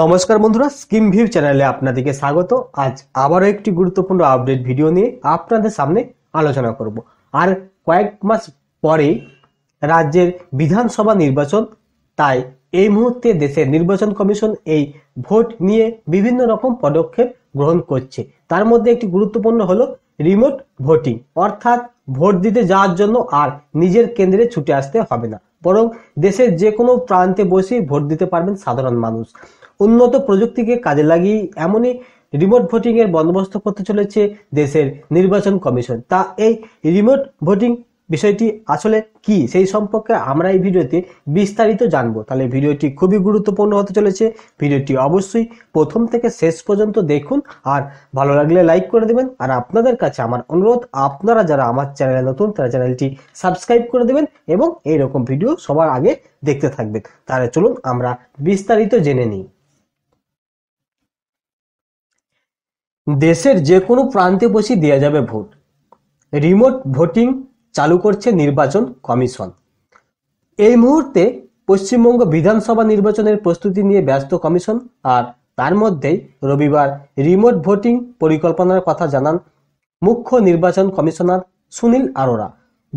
নমস্কার বন্ধুরা scheme view চ্যানেলে আপনাদেরকে স্বাগত আজ আবারও একটি গুরুত্বপূর্ণ আপডেট ভিডিও নিয়ে আপনাদের সামনে আলোচনা করব আর কয়েক মাস পরে রাজ্যের বিধানসভা নির্বাচন তাই এই মুহূর্তে দেশের নির্বাচন কমিশন এই ভোট নিয়ে বিভিন্ন রকম পদক্ষেপ গ্রহণ করছে তার মধ্যে একটি গুরুত্বপূর্ণ হলো রিমোট ভোটিং অর্থাৎ ভোট দিতে যাওয়ার জন্য আর নিজের কেন্দ্রে ছুটে আসতে হবে না বরং দেশের যে কোনো প্রান্তে বসেই ভোট দিতে পারবেন সাধারণ মানুষ উন্নত প্রযুক্তিকে কাজে লাগিয়ে এমনই রিমোট ভোটিংয়ের বন্দোবস্ত করতে চলেছে দেশের নির্বাচন কমিশন তা এই রিমোট ভোটিং বিষয়টি আসলে কি সেই সম্পর্কে আমরা এই ভিডিওতে বিস্তারিত জানবো তাহলে ভিডিওটি খুবই গুরুত্বপূর্ণ হতে চলেছে ভিডিওটি অবশ্যই প্রথম থেকে শেষ পর্যন্ত দেখুন আর ভালো লাগলে লাইক করে দেবেন আর আপনাদের কাছে আমার অনুরোধ আপনারা যারা আমার চ্যানেলে নতুন তারা চ্যানেলটি সাবস্ক্রাইব করে দেবেন এবং এইরকম ভিডিও সবার আগে দেখতে থাকবেন তাহলে চলুন আমরা বিস্তারিত জেনে নিই দেশের যে কোনো প্রান্তে বসে দেওয়া যাবে ভোট রিমোট ভোটিং চালু করছে নির্বাচন কমিশন এই মুহূর্তে পশ্চিমবঙ্গ বিধানসভা নির্বাচনের প্রস্তুতি নিয়ে ব্যস্ত কমিশন আর তার মধ্যেই রবিবার রিমোট ভোটিং পরিকল্পনার কথা জানান মুখ্য নির্বাচন কমিশনার সুনীল আরোরা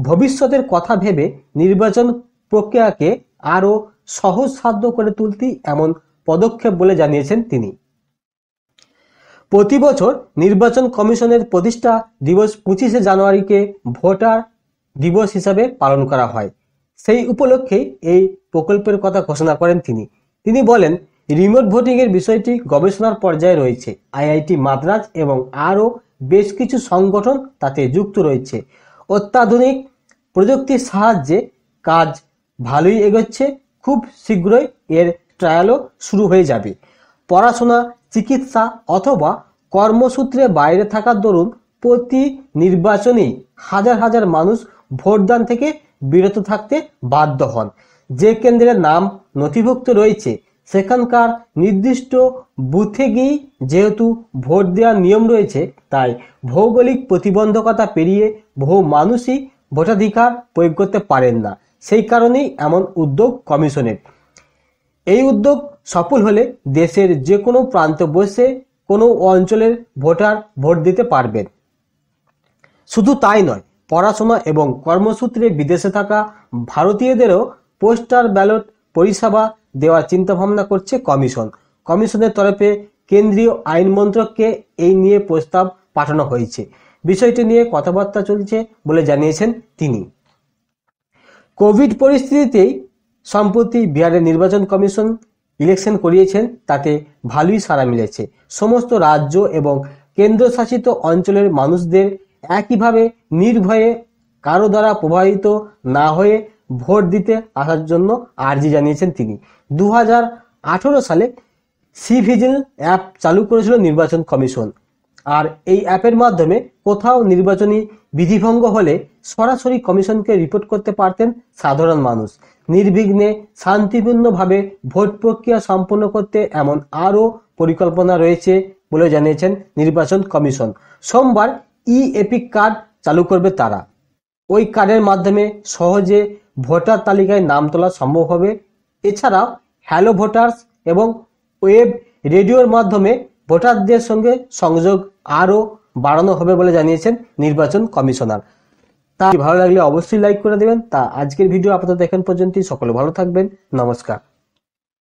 ভবিষ্যতের কথা ভেবে নির্বাচন প্রক্রিয়াকে আরও সহজসাধ্য করে তুলতে এমন পদক্ষেপ বলে জানিয়েছেন তিনি প্রতি বছর নির্বাচন কমিশনের প্রতিষ্ঠা দিবস পঁচিশে জানুয়ারিকে ভোটার দিবস হিসাবে পালন করা হয় সেই উপলক্ষে এই প্রকল্পের কথা ঘোষণা করেন তিনি তিনি বলেন রিমোট ভোটিংয়ের বিষয়টি গবেষণার পর্যায়ে রয়েছে আইআইটি মাদ্রাজ এবং আরও বেশ কিছু সংগঠন তাতে যুক্ত রয়েছে অত্যাধুনিক প্রযুক্তির সাহায্যে কাজ ভালোই এগোচ্ছে খুব শীঘ্রই এর ট্রায়ালও শুরু হয়ে যাবে পড়াশোনা চিকিৎসা অথবা কর্মসূত্রে বাইরে থাকার দরুন প্রতি নির্বাচনেই হাজার হাজার মানুষ ভোটদান থেকে বিরত থাকতে বাধ্য হন যে কেন্দ্রের নাম নথিভুক্ত রয়েছে সেখানকার নির্দিষ্ট বুথে গিয়ে যেহেতু ভোট দেওয়ার নিয়ম রয়েছে তাই ভৌগোলিক প্রতিবন্ধকতা পেরিয়ে বহু মানুষই ভোটাধিকার প্রয়োগ করতে পারেন না সেই কারণেই এমন উদ্যোগ কমিশনের এই উদ্যোগ সফল হলে দেশের যে কোনো প্রান্ত বসে কোনো অঞ্চলের ভোটার ভোট দিতে পারবেন শুধু তাই নয় পড়াশোনা এবং কর্মসূত্রে বিদেশে থাকা ভারতীয়দেরও পোস্টার ব্যালট পরিষেবা দেওয়ার চিন্তাভাবনা করছে কমিশন কমিশনের তরফে কেন্দ্রীয় আইন মন্ত্রককে এই নিয়ে প্রস্তাব পাঠানো হয়েছে বিষয়টি নিয়ে কথাবার্তা চলছে বলে জানিয়েছেন তিনি কোভিড পরিস্থিতিতেই সম্প্রতি বিহারের নির্বাচন কমিশন ইলেকশন করিয়েছেন তাতে ভালোই সাড়া মিলেছে সমস্ত রাজ্য এবং কেন্দ্রশাসিত অঞ্চলের মানুষদের একইভাবে নির্ভয়ে কারো দ্বারা প্রভাবিত না হয়ে ভোট দিতে আসার জন্য আর্জি জানিয়েছেন তিনি দু সালে সি ভিজিল অ্যাপ চালু করেছিল নির্বাচন কমিশন আর এই অ্যাপের মাধ্যমে কোথাও নির্বাচনী বিধিভঙ্গ হলে সরাসরি কমিশনকে রিপোর্ট করতে পারতেন সাধারণ মানুষ নির্বিঘ্নে শান্তিপূর্ণভাবে ভোট প্রক্রিয়া সম্পন্ন করতে এমন আরও পরিকল্পনা রয়েছে বলে জানিয়েছেন নির্বাচন কমিশন সোমবার ই এপিক কার্ড চালু করবে তারা ওই কার্ডের মাধ্যমে সহজে ভোটার তালিকায় নাম তোলা সম্ভব হবে এছাড়াও হ্যালো ভোটার্স এবং ওয়েব রেডিওর মাধ্যমে ভোটারদের সঙ্গে সংযোগ আরও বাড়ানো হবে বলে জানিয়েছেন নির্বাচন কমিশনার তাই ভালো লাগলে অবশ্যই লাইক করে দেবেন তা আজকের ভিডিও আপাতত এখন পর্যন্তই সকলে ভালো থাকবেন নমস্কার